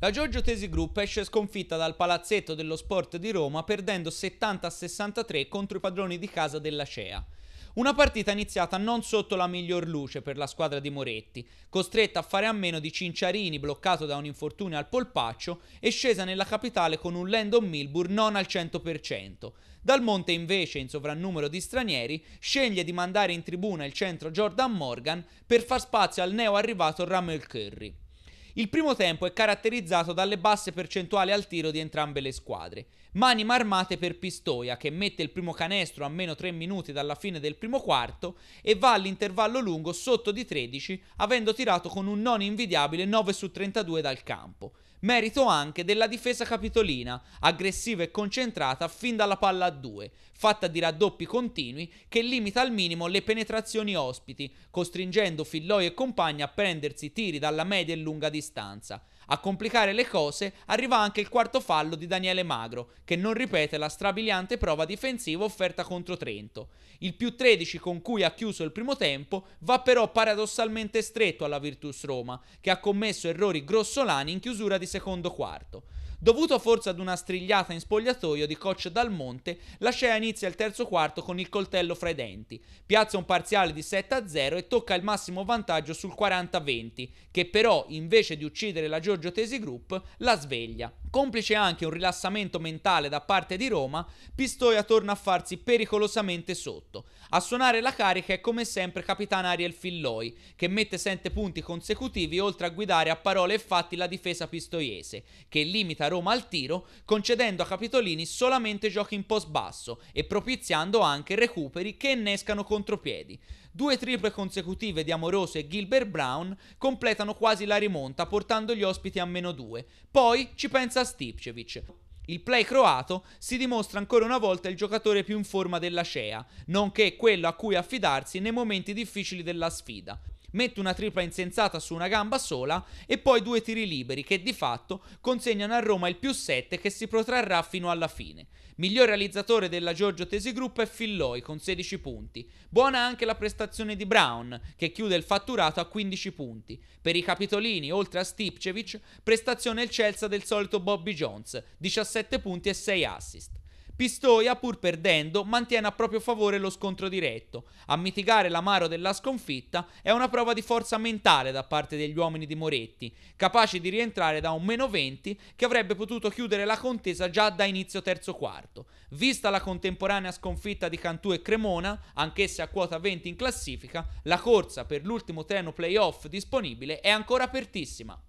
La Giorgio Tesi Group esce sconfitta dal palazzetto dello sport di Roma perdendo 70-63 contro i padroni di casa della CEA. Una partita iniziata non sotto la miglior luce per la squadra di Moretti, costretta a fare a meno di Cinciarini bloccato da un infortunio al polpaccio e scesa nella capitale con un Landon Milbur non al 100%. Dal Monte invece, in sovrannumero di stranieri, sceglie di mandare in tribuna il centro Jordan Morgan per far spazio al neo arrivato Ramel Curry. Il primo tempo è caratterizzato dalle basse percentuali al tiro di entrambe le squadre. Mani armate per Pistoia che mette il primo canestro a meno 3 minuti dalla fine del primo quarto e va all'intervallo lungo sotto di 13 avendo tirato con un non invidiabile 9 su 32 dal campo. Merito anche della difesa capitolina, aggressiva e concentrata fin dalla palla a due, fatta di raddoppi continui che limita al minimo le penetrazioni ospiti, costringendo Filloi e compagni a prendersi tiri dalla media e lunga distanza. A complicare le cose arriva anche il quarto fallo di Daniele Magro, che non ripete la strabiliante prova difensiva offerta contro Trento. Il più 13 con cui ha chiuso il primo tempo va però paradossalmente stretto alla Virtus Roma, che ha commesso errori grossolani in chiusura di secondo quarto. Dovuto forse ad una strigliata in spogliatoio di coach Dalmonte, la Scea inizia il terzo quarto con il coltello fra i denti, piazza un parziale di 7-0 e tocca il massimo vantaggio sul 40-20, che però invece di uccidere la Giorgio Tesi Group la sveglia. Complice anche un rilassamento mentale da parte di Roma, Pistoia torna a farsi pericolosamente sotto. A suonare la carica è come sempre capitano Ariel Filloi, che mette 7 punti consecutivi oltre a guidare a parole e fatti la difesa pistoiese, che limita blocca Roma al tiro, concedendo a Capitolini solamente giochi in post basso e propiziando anche recuperi che innescano contropiedi. Due triple consecutive di Amoroso e Gilbert Brown completano quasi la rimonta, portando gli ospiti a meno due. Poi ci pensa Stipcevic. Il play croato si dimostra ancora una volta il giocatore più in forma della CEA, nonché quello a cui affidarsi nei momenti difficili della sfida mette una tripla insensata su una gamba sola e poi due tiri liberi che di fatto consegnano a Roma il più 7 che si protrarrà fino alla fine. Miglior realizzatore della Giorgio Tesi Group è Filloi con 16 punti. Buona anche la prestazione di Brown che chiude il fatturato a 15 punti. Per i capitolini, oltre a Stipcevic, prestazione il Chelsea del solito Bobby Jones, 17 punti e 6 assist. Pistoia, pur perdendo, mantiene a proprio favore lo scontro diretto. A mitigare l'amaro della sconfitta è una prova di forza mentale da parte degli uomini di Moretti, capaci di rientrare da un meno 20 che avrebbe potuto chiudere la contesa già da inizio terzo quarto. Vista la contemporanea sconfitta di Cantù e Cremona, anch'esse a quota 20 in classifica, la corsa per l'ultimo treno playoff disponibile è ancora apertissima.